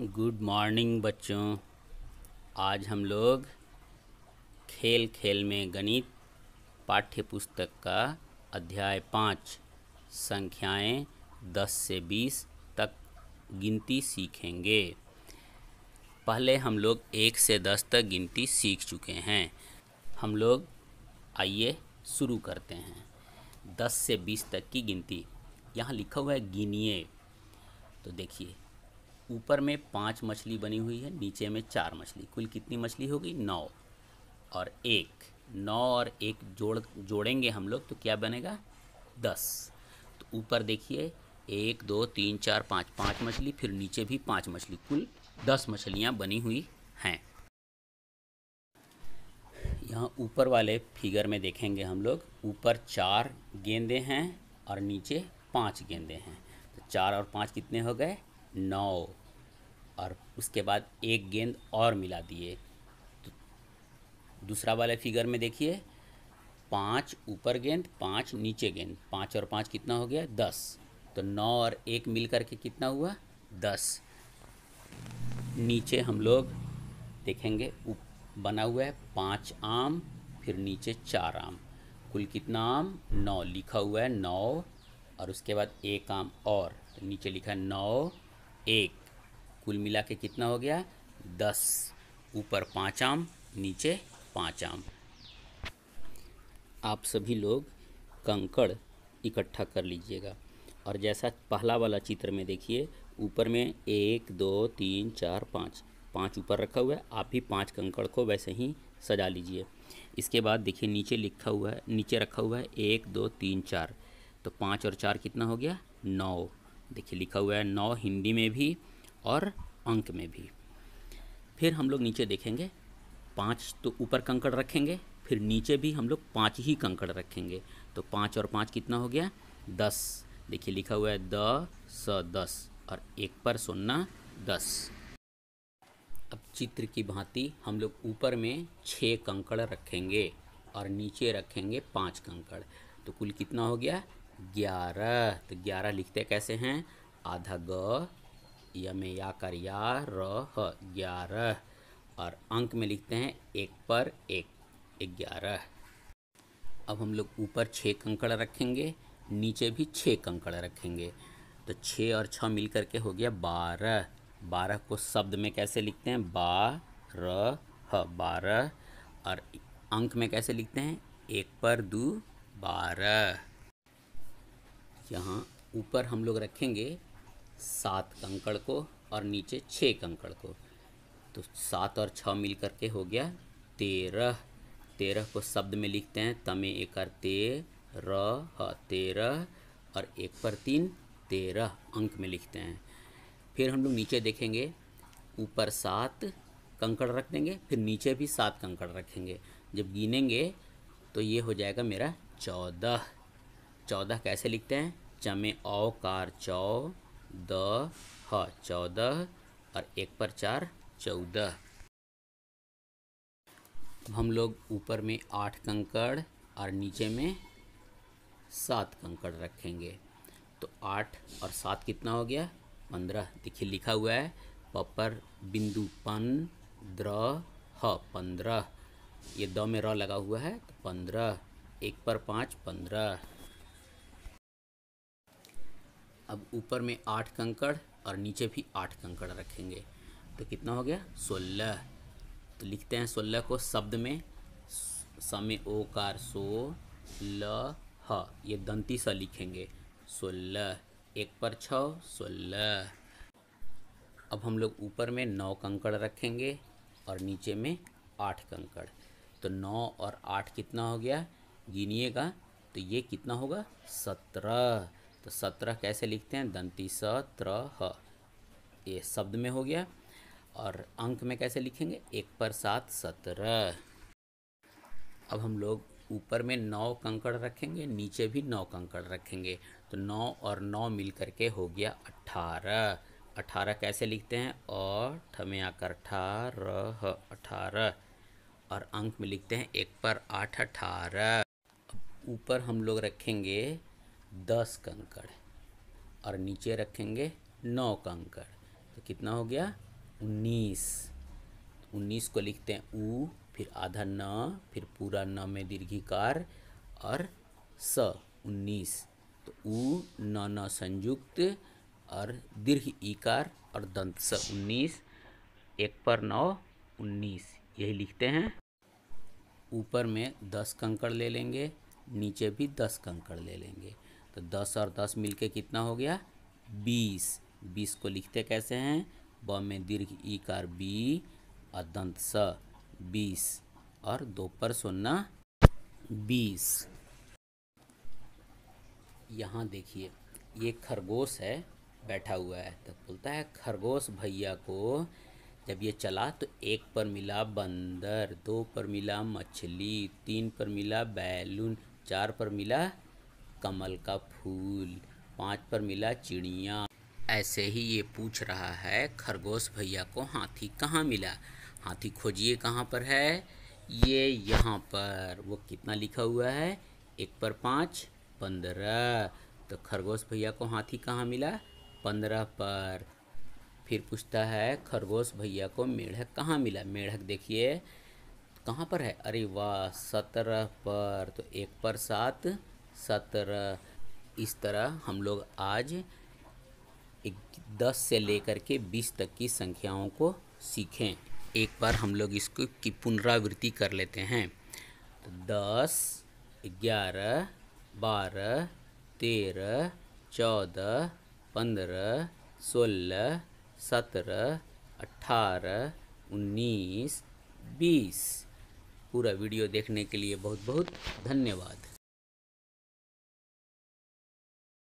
good morning बच्चों आज हम लोग खेल खेल में गणित पाठ्य पुस्तक का अध्याय पाँच संख्याएं दस से बीस तक गिनती सीखेंगे पहले हम लोग एक से दस तक गिनती सीख चुके हैं हम लोग आइए शुरू करते हैं दस से बीस तक की गिनती यहाँ लिखा हुआ है गिनिए तो देखिए ऊपर में पांच मछली बनी हुई है नीचे में चार मछली कुल कितनी मछली होगी नौ और एक नौ और एक जोड़ जोड़ेंगे हम लोग तो क्या बनेगा दस तो ऊपर देखिए एक दो तीन चार पाँच पाँच मछली फिर नीचे भी पाँच मछली कुल दस मछलियाँ बनी हुई हैं यहाँ ऊपर वाले फिगर में देखेंगे हम लोग ऊपर चार गेंदे हैं और नीचे पाँच गेंदे हैं तो चार और पाँच कितने हो गए नौ और उसके बाद एक गेंद और मिला दिए तो दूसरा वाले फिगर में देखिए पाँच ऊपर गेंद पाँच नीचे गेंद पाँच और पाँच कितना हो गया दस तो नौ और एक मिल करके कितना हुआ दस नीचे हम लोग देखेंगे बना हुआ है पाँच आम फिर नीचे चार आम कुल कितना आम नौ लिखा हुआ है नौ और उसके बाद एक आम और तो नीचे लिखा है नौ एक कुल मिला के कितना हो गया दस ऊपर पाँच आम नीचे पाँच आम आप सभी लोग कंकड़ इकट्ठा कर लीजिएगा और जैसा पहला वाला चित्र में देखिए ऊपर में एक दो तीन चार पाँच पाँच ऊपर रखा हुआ है आप भी पाँच कंकड़ को वैसे ही सजा लीजिए इसके बाद देखिए नीचे लिखा हुआ है नीचे रखा हुआ है एक दो तीन चार तो पाँच और चार कितना हो गया नौ देखिए लिखा हुआ है नौ हिंदी में भी और अंक में भी फिर हम लोग नीचे देखेंगे पाँच तो ऊपर कंकड़ रखेंगे फिर नीचे भी हम लोग पाँच ही कंकड़ रखेंगे तो पाँच और पाँच कितना हो गया दस देखिए लिखा हुआ है द स दस और एक पर सुनना दस अब चित्र की भांति हम लोग ऊपर में छः कंकड़ रखेंगे और नीचे रखेंगे पाँच कंकड़ तो कुल कितना हो गया ग्यारह तो ग्यारह लिखते कैसे हैं आधा ग या में या कर या र ग्यारह और अंक में लिखते हैं एक पर एक ग्यारह अब हम लोग ऊपर छः कंकड़ रखेंगे नीचे भी छः कंकड़ रखेंगे तो छः और छः मिल के हो गया बारह बारह को शब्द में कैसे लिखते हैं बा र ह बारह और अंक में कैसे लिखते हैं एक पर दो बारह यहाँ ऊपर हम लोग रखेंगे सात कंकड़ को और नीचे छः कंकड़ को तो सात और छः मिल के हो गया तेरह तेरह को शब्द में लिखते हैं तमे एक ते र तेरह और एक पर तीन तेरह अंक में लिखते हैं फिर हम लोग नीचे देखेंगे ऊपर सात कंकड़ रख देंगे फिर नीचे भी सात कंकड़ रखेंगे जब गिनेंगे तो ये हो जाएगा मेरा चौदह चौदह कैसे लिखते हैं चमे औ औकार चौ द ह चौदह और एक पर चार चौदह हम लोग ऊपर में आठ कंकड़ और नीचे में सात कंकड़ रखेंगे तो आठ और सात कितना हो गया पंद्रह देखिए लिखा हुआ है पपर बिंदु पन द्र ह पंद्रह ये द में र लगा हुआ है तो पंद्रह एक पर पाँच पंद्रह अब ऊपर में आठ कंकड़ और नीचे भी आठ कंकड़ रखेंगे तो कितना हो गया सोलह तो लिखते हैं सोलह को शब्द में समय ओकार सो ल ह ये दंती सा लिखेंगे सोलह एक पर छ सोलह अब हम लोग ऊपर में नौ कंकड़ रखेंगे और नीचे में आठ कंकड़ तो नौ और आठ कितना हो गया गिनिएगा तो ये कितना होगा सत्रह तो सत्रह कैसे लिखते हैं दंती सत्रह ये शब्द में हो गया और अंक में कैसे लिखेंगे एक पर सात सत्रह अब हम लोग ऊपर में नौ कंकड़ रखेंगे नीचे भी नौ कंकड़ रखेंगे तो नौ और नौ मिल के हो गया अठारह अठारह कैसे लिखते हैं और ठमे आकर अठारह अठारह और अंक में लिखते हैं एक पर आठ अठारह ऊपर हम लोग रखेंगे दस कंकड़ और नीचे रखेंगे नौ कंकड़ तो कितना हो गया उन्नीस तो उन्नीस को लिखते हैं ऊ फिर आधा न फिर पूरा न में दीर्घिकार और स उन्नीस तो ऊ न न संयुक्त और दीर्घ इकार और दंत स उन्नीस एक पर नौ उन्नीस यही लिखते हैं ऊपर में दस कंकड़ ले लेंगे नीचे भी दस कंकड़ ले लेंगे तो दस और दस मिल के कितना हो गया बीस बीस को लिखते कैसे हैं ब में दीर्घ ई कार बी और दंत स बीस और दो पर सोना बीस यहाँ देखिए ये खरगोश है बैठा हुआ है तो बोलता है खरगोश भैया को जब ये चला तो एक पर मिला बंदर दो पर मिला मछली तीन पर मिला बैलून चार पर मिला कमल का फूल पाँच पर मिला चिड़िया ऐसे ही ये पूछ रहा है खरगोश भैया को हाथी कहाँ मिला हाथी खोजिए कहाँ पर है ये यहाँ पर वो कितना लिखा हुआ है एक पर पाँच पंद्रह तो खरगोश भैया को हाथी कहाँ मिला पंद्रह पर फिर पूछता है खरगोश भैया को मेढक कहाँ मिला मेढक देखिए कहाँ पर है अरे वाह सत्रह पर तो एक पर सात सत्रह इस तरह हम लोग आज एक दस से लेकर के बीस तक की संख्याओं को सीखें एक बार हम लोग इसको की पुनरावृत्ति कर लेते हैं तो दस ग्यारह बारह तेरह चौदह पंद्रह सोलह सत्रह अठारह उन्नीस बीस पूरा वीडियो देखने के लिए बहुत बहुत धन्यवाद